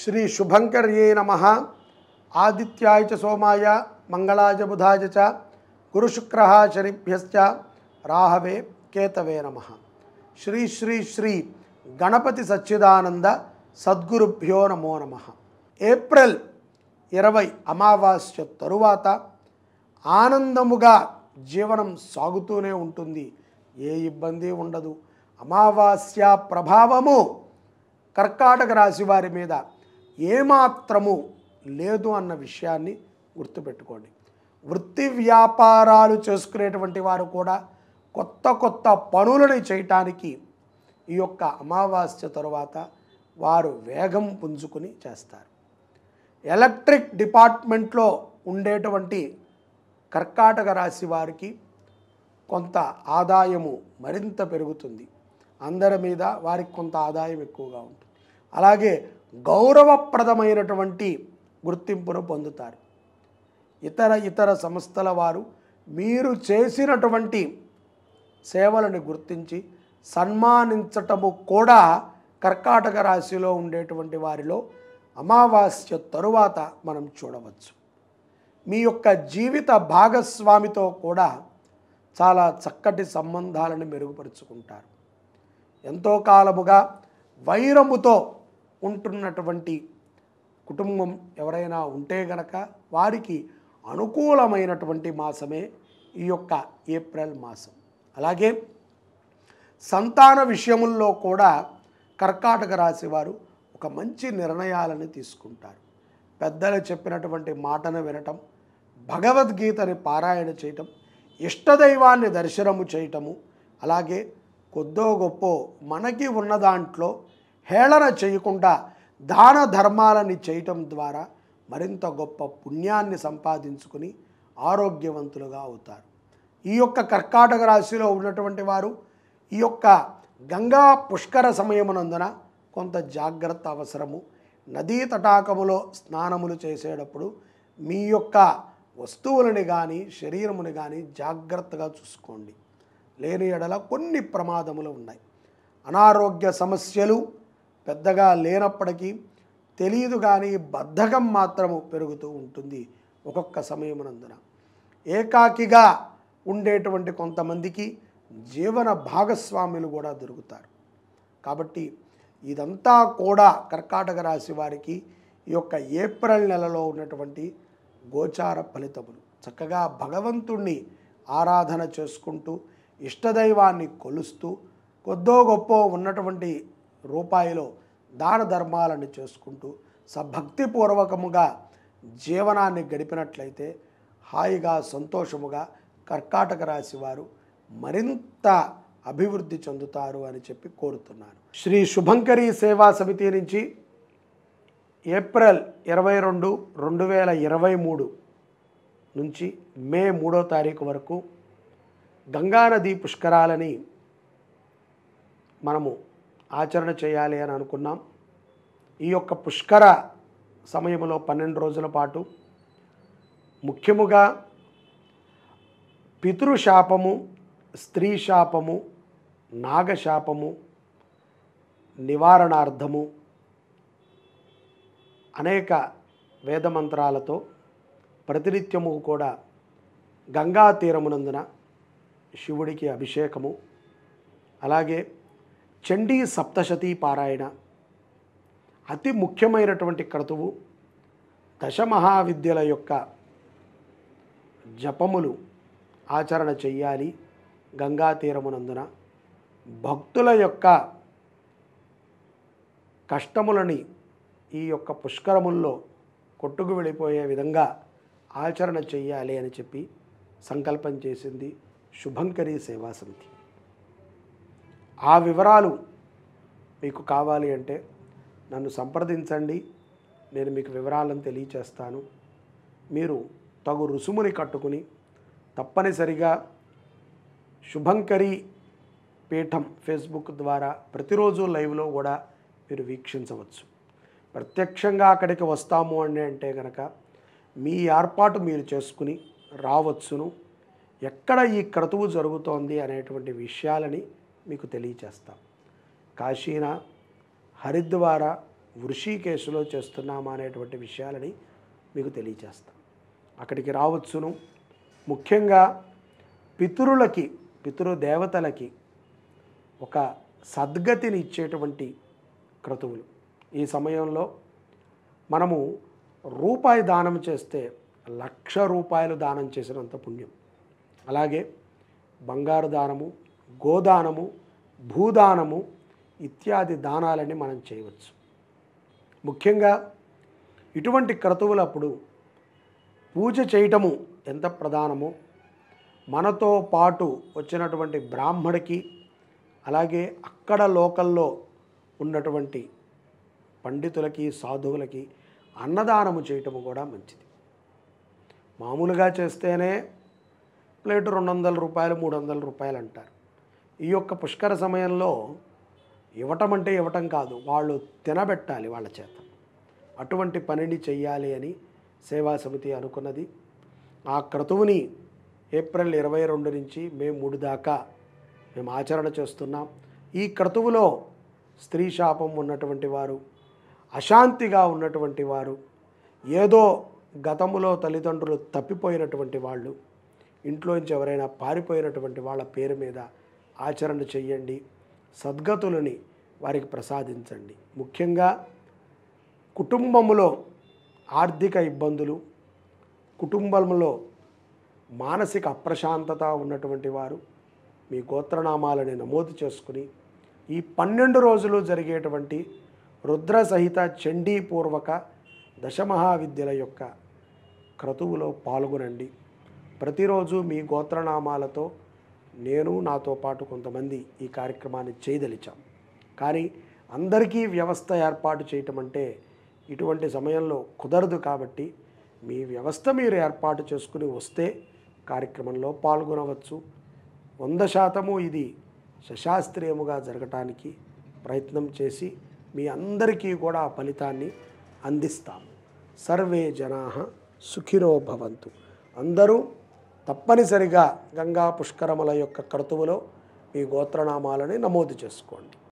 శ్రీ శుభంకర్యే నమ ఆదిత్యాయ చ సోమాయ మంగళాయ బుధాయ చ గురుశుక్ర శనిభ్యశ్చ రాహవే కేతవే నమ శ్రీ శ్రీ శ్రీ గణపతి సచ్చిదానంద సద్గురుభ్యో నమో నమ ఏప్రిల్ ఇరవై అమావాస్య తరువాత ఆనందముగా జీవనం సాగుతూనే ఉంటుంది ఏ ఇబ్బంది ఉండదు అమావాస్య ప్రభావము కర్కాటక రాశి వారి మీద ఏమాత్రము లేదు అన్న విషయాన్ని గుర్తుపెట్టుకోండి వృత్తి వ్యాపారాలు చేసుకునేటువంటి వారు కూడా కొత్త కొత్త పనులను చేయటానికి ఈ యొక్క అమావాస్య తరువాత వారు వేగం పుంజుకుని చేస్తారు ఎలక్ట్రిక్ డిపార్ట్మెంట్లో ఉండేటువంటి కర్కాటక రాశి వారికి కొంత ఆదాయము మరింత పెరుగుతుంది అందరి మీద వారికి కొంత ఆదాయం ఎక్కువగా ఉంటుంది అలాగే గౌరవప్రదమైనటువంటి గుర్తింపును పొందుతారు ఇతర ఇతర సంస్థల వారు మీరు చేసినటువంటి సేవలను గుర్తించి సన్మానించటము కూడా కర్కాటక రాశిలో ఉండేటువంటి వారిలో అమావాస్య తరువాత మనం చూడవచ్చు మీ యొక్క జీవిత భాగస్వామితో కూడా చాలా చక్కటి సంబంధాలను మెరుగుపరుచుకుంటారు ఎంతో కాలముగా వైరముతో ఉంటున్నటువంటి కుటుంబం ఎవరైనా ఉంటే గనక వారికి అనుకూలమైనటువంటి మాసమే ఈ యొక్క ఏప్రిల్ మాసం అలాగే సంతాన విషయముల్లో కూడా కర్కాటక రాశి వారు ఒక మంచి నిర్ణయాలను తీసుకుంటారు పెద్దలు చెప్పినటువంటి మాటను వినటం భగవద్గీతని పారాయణ చేయటం ఇష్టదైవాన్ని దర్శనము చేయటము అలాగే కొద్దో గొప్పో మనకి ఉన్న దాంట్లో హేళన చేయకుండా దాన ధర్మాలని చేయటం ద్వారా మరింత గొప్ప పుణ్యాన్ని సంపాదించుకుని ఆరోగ్యవంతులుగా అవుతారు ఈ యొక్క కర్కాటక రాశిలో ఉన్నటువంటి వారు ఈ యొక్క గంగా పుష్కర సమయమునందున కొంత జాగ్రత్త అవసరము నదీ తటాకములో స్నానములు చేసేటప్పుడు మీ యొక్క వస్తువులని కానీ శరీరముని కానీ జాగ్రత్తగా చూసుకోండి లేని ఎడల కొన్ని ప్రమాదములు ఉన్నాయి అనారోగ్య సమస్యలు పెద్దగా లేనప్పటికీ తెలియదు కానీ బద్ధకం మాత్రము పెరుగుతూ ఉంటుంది ఒక్కొక్క సమయమునందున ఏకాకిగా ఉండేటువంటి కొంతమందికి జీవన భాగస్వాములు కూడా దొరుకుతారు కాబట్టి ఇదంతా కూడా కర్కాటక రాశి వారికి ఈ యొక్క ఏప్రిల్ నెలలో ఉన్నటువంటి గోచార ఫలితములు చక్కగా భగవంతుణ్ణి ఆరాధన చేసుకుంటూ ఇష్టదైవాన్ని కొలుస్తూ కొద్దో గొప్ప ఉన్నటువంటి రూపాయిలో దాన ధర్మాలను చేసుకుంటూ సభక్తిపూర్వకముగా జీవనాన్ని గడిపినట్లయితే హాయిగా సంతోషముగా కర్కాటక రాశి వారు మరింత అభివృద్ధి చెందుతారు అని చెప్పి కోరుతున్నాను శ్రీ శుభంకరి సేవా సమితి నుంచి ఏప్రిల్ ఇరవై రెండు రెండు వేల ఇరవై మూడు నుంచి మే మూడో తారీఖు వరకు గంగానది పుష్కరాలని మనము ఆచరణ చేయాలి అని అనుకున్నాం ఈ యొక్క పుష్కర సమయంలో పన్నెండు రోజుల పాటు ముఖ్యముగా పితృశాపము స్త్రీ శాపము నాగశాపము నివారణార్థము అనేక వేదమంత్రాలతో ప్రతినిత్యము కూడా గంగా తీరమునందున శివుడికి అభిషేకము అలాగే చండీ సప్తశతీ పారాయణ అతి ముఖ్యమైనటువంటి క్రతువు దశమహావిద్యల యొక్క జపములు ఆచరణ చెయ్యాలి గంగా తీరమునందున భక్తుల యొక్క కష్టములని ఈ యొక్క పుష్కరముల్లో కొట్టుకు వెళ్ళిపోయే విధంగా ఆచరణ చెయ్యాలి అని చెప్పి సంకల్పం చేసింది శుభంకరి సేవా సమితి ఆ వివరాలు మీకు కావాలి అంటే నన్ను సంప్రదించండి నేను మీకు వివరాలను తెలియచేస్తాను మీరు తగు రుసుముని కట్టుకుని తప్పనిసరిగా శుభంకరి పీఠం ఫేస్బుక్ ద్వారా ప్రతిరోజు లైవ్లో కూడా మీరు వీక్షించవచ్చు ప్రత్యక్షంగా అక్కడికి వస్తాము అని అంటే కనుక మీ ఏర్పాటు మీరు చేసుకుని రావచ్చును ఎక్కడ ఈ క్రతువు జరుగుతోంది అనేటువంటి విషయాలని మీకు తెలియచేస్తాం కాశీన హరిద్వార వృషికేశులో చేస్తున్నామా అనేటువంటి విషయాలని మీకు తెలియచేస్తాం అక్కడికి రావచ్చును ముఖ్యంగా పితరులకి పితృదేవతలకి ఒక సద్గతిని ఇచ్చేటువంటి క్రతువులు ఈ సమయంలో మనము రూపాయి దానం చేస్తే లక్ష రూపాయలు దానం చేసినంత పుణ్యం అలాగే బంగారు దానము గోదానము భూదానము ఇత్యాది దానాలని మనం చేయవచ్చు ముఖ్యంగా ఇటువంటి క్రతువులప్పుడు పూజ చేయటము ఎంత ప్రధానమో మనతో పాటు వచ్చినటువంటి బ్రాహ్మడికి అలాగే అక్కడ లోకల్లో ఉన్నటువంటి పండితులకి సాధువులకి అన్నదానము చేయటము కూడా మంచిది మామూలుగా చేస్తేనే ప్లేటు రెండు వందల రూపాయలు మూడు వందల రూపాయలు అంటారు ఈ యొక్క పుష్కర సమయంలో ఇవ్వటం అంటే ఇవ్వటం కాదు వాళ్ళు తినబెట్టాలి వాళ్ళ చేత అటువంటి పనిని చెయ్యాలి అని సేవా సమితి అనుకున్నది ఆ క్రతువుని ఏప్రిల్ ఇరవై రెండు నుంచి మే మూడు దాకా మేము ఆచరణ చేస్తున్నాం ఈ క్రతువులో స్త్రీ శాపం ఉన్నటువంటి వారు అశాంతిగా ఉన్నటువంటి వారు ఏదో గతములో తల్లిదండ్రులు తప్పిపోయినటువంటి వాళ్ళు ఇంట్లోంచి ఎవరైనా పారిపోయినటువంటి వాళ్ళ పేరు మీద ఆచరణ చేయండి సద్గతులని వారికి ప్రసాదించండి ముఖ్యంగా కుటుంబంలో ఆర్థిక ఇబ్బందులు కుటుంబంలో మానసిక అప్రశాంతత ఉన్నటువంటి వారు మీ గోత్రనామాలని నమోదు చేసుకుని ఈ పన్నెండు రోజులు జరిగేటువంటి రుద్ర సహిత చండీపూర్వక దశమహావిద్యల యొక్క క్రతువులో పాల్గొనండి ప్రతిరోజు మీ గోత్రనామాలతో నేను నాతో పాటు కొంతమంది ఈ కార్యక్రమాన్ని చేయదలిచాం కానీ అందరికీ వ్యవస్థ ఏర్పాటు చేయటం అంటే ఇటువంటి సమయంలో కుదరదు కాబట్టి మీ వ్యవస్థ మీరు ఏర్పాటు చేసుకుని వస్తే కార్యక్రమంలో పాల్గొనవచ్చు వంద శాతము ఇది సశాస్త్రీయముగా జరగటానికి ప్రయత్నం చేసి మీ అందరికీ కూడా ఫలితాన్ని అందిస్తాము సర్వే జనా సుఖిరో భవంతు అందరూ తప్పనిసరిగా గంగా పుష్కరముల యొక్క కర్తువులో మీ గోత్రనామాలని నమోదు చేసుకోండి